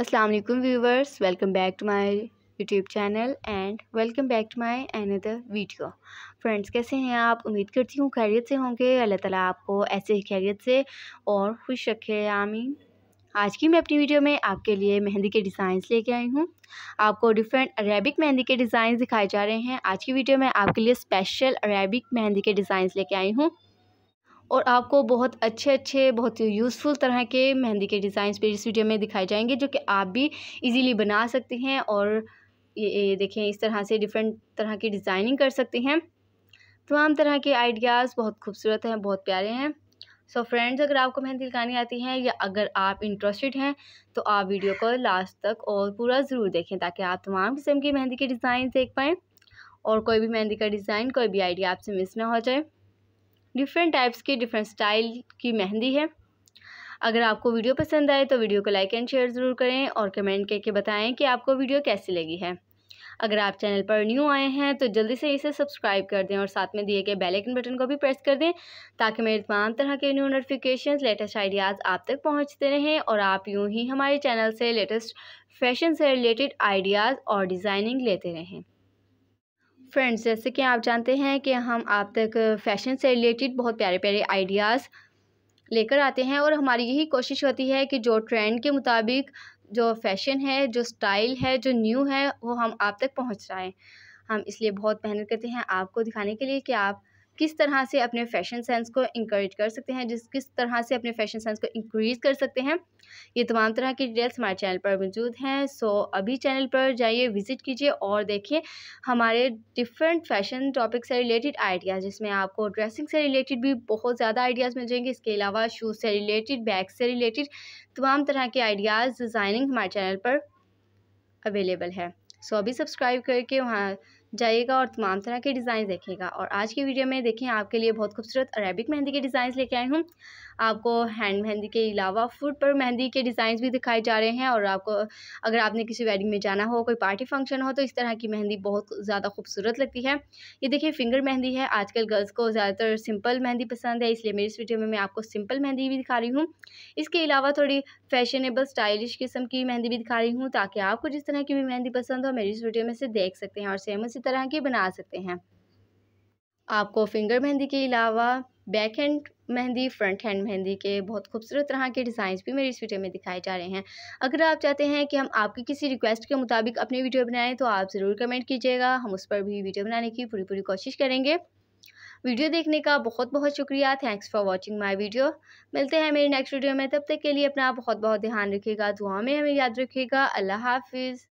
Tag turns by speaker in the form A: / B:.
A: Aslam viewers welcome back to my YouTube channel and welcome back to my another video friends कैसे हैं आप उम्मीद करती हूँ खैरियत से होंगे अल्लाह ताला आपको ऐसे ही खैरियत से और खुश रखे आमीन आज की मैं अपनी वीडियो में आपके लिए मेहंदी के डिज़ाइंस लेके आई हूँ आपको डिफरेंट अरेबिक मेहंदी के डिज़ाइंस दिखाए जा रहे हैं आज की वीडियो में आपके लिए स्पेशल अरेबिक मेहंदी के डिज़ाइंस लेके आई हूँ और आपको बहुत अच्छे अच्छे बहुत यूज़फुल तरह के मेहंदी के डिज़ाइन भी इस वीडियो में दिखाए जाएंगे जो कि आप भी इजीली बना सकते हैं और ये, ये देखें इस तरह से डिफरेंट तरह की डिज़ाइनिंग कर सकते हैं तमाम तरह के आइडियाज़ बहुत खूबसूरत हैं बहुत प्यारे हैं सो so फ्रेंड्स अगर आपको मेहंदी लगानी आती है या अगर आप इंटरेस्टेड हैं तो आप वीडियो को लास्ट तक और पूरा ज़रूर देखें ताकि आप तमाम किस्म की मेहंदी के डिज़ाइन देख पाएँ और कोई भी मेहंदी का डिज़ाइन कोई भी आइडिया आपसे मिस ना हो जाए डिफरेंट टाइप्स की डिफरेंट स्टाइल की मेहंदी है अगर आपको वीडियो पसंद आए तो वीडियो को लाइक एंड शेयर ज़रूर करें और कमेंट करके बताएं कि आपको वीडियो कैसी लगी है अगर आप चैनल पर न्यू आए हैं तो जल्दी से इसे सब्सक्राइब कर दें और साथ में दिए गए बेल आइकन बटन को भी प्रेस कर दें ताकि मेरे तमाम तरह के न्यू नोटिफिकेशन लेटेस्ट आइडियाज़ आप तक पहुँचते रहें और आप यूँ ही हमारे चैनल से लेटेस्ट फैशन से रिलेटेड आइडियाज़ और डिज़ाइनिंग लेते रहें फ्रेंड्स जैसे कि आप जानते हैं कि हम आप तक फैशन से रिलेटेड बहुत प्यारे प्यारे आइडियाज़ लेकर आते हैं और हमारी यही कोशिश होती है कि जो ट्रेंड के मुताबिक जो फैशन है जो स्टाइल है जो न्यू है वो हम आप तक पहुंच रहा हम इसलिए बहुत मेहनत करते हैं आपको दिखाने के लिए कि आप किस तरह से अपने फैशन सेंस को इंक्रेज कर सकते हैं जिस किस तरह से अपने फैशन सेंस को इंक्रीज कर सकते हैं ये तमाम तरह की डिटेल्स हमारे चैनल पर मौजूद हैं सो अभी चैनल पर जाइए विज़िट कीजिए और देखिए हमारे डिफरेंट फैशन टॉपिक से रिलेटेड आइडियाज़ जिसमें आपको ड्रेसिंग से रिलेटेड भी बहुत ज़्यादा आइडियाज़ मिल जाएंगे इसके अलावा शूज़ से रिलेटेड बैग से रिलेटेड तमाम तरह के आइडियाज़ डिज़ाइनिंग हमारे चैनल पर अवेलेबल है सो so, अभी सब्सक्राइब करके वहाँ जाइएगा और तमाम तरह के डिज़ाइन देखेगा और आज की वीडियो में देखें आपके लिए बहुत खूबसूरत अरेबिक मेहंदी के डिज़ाइन लेके आई हूँ आपको हैंड मेहंदी के अलावा फूड पर मेहंदी के डिज़ाइन भी दिखाए जा रहे हैं और आपको अगर आपने किसी वेडिंग में जाना हो कोई पार्टी फंक्शन हो तो इस तरह की मेहंदी बहुत ज़्यादा खूबसूरत लगती है ये देखिए फिंगर मेहंदी है आजकल गर्ल्स को ज़्यादातर सिंपल मेहंदी पसंद है इसलिए मेरी इस वीडियो में मैं आपको सिंपल मेहंदी भी दिखा रही हूँ इसके अलावा थोड़ी फैशनेबल स्टाइलिश किस्म की मेहंदी भी दिखा रही हूँ ताकि आपको जिस तरह की भी मेहंदी पसंद हो मेरी इस वीडियो में से देख सकते हैं और सेम उसे इसी तरह की बना सकते हैं आपको फिंगर मेहंदी के अलावा बैक हैंड मेहंदी फ्रंट हैंड मेहंदी के बहुत खूबसूरत तरह के डिज़ाइंस भी मेरी इस वीडियो में दिखाए जा रहे हैं अगर आप चाहते हैं कि हम आपकी किसी रिक्वेस्ट के मुताबिक अपनी वीडियो बनाएं तो आप ज़रूर कमेंट कीजिएगा हम उस पर भी वीडियो बनाने की पूरी पूरी कोशिश करेंगे वीडियो देखने का बहुत बहुत शुक्रिया thanks for watching my video मिलते हैं मेरे नेक्स्ट वीडियो में तब तक के लिए अपना बहुत बहुत ध्यान रखिएगा दुआ में हमें याद रखिएगा अल्लाह हाफिज़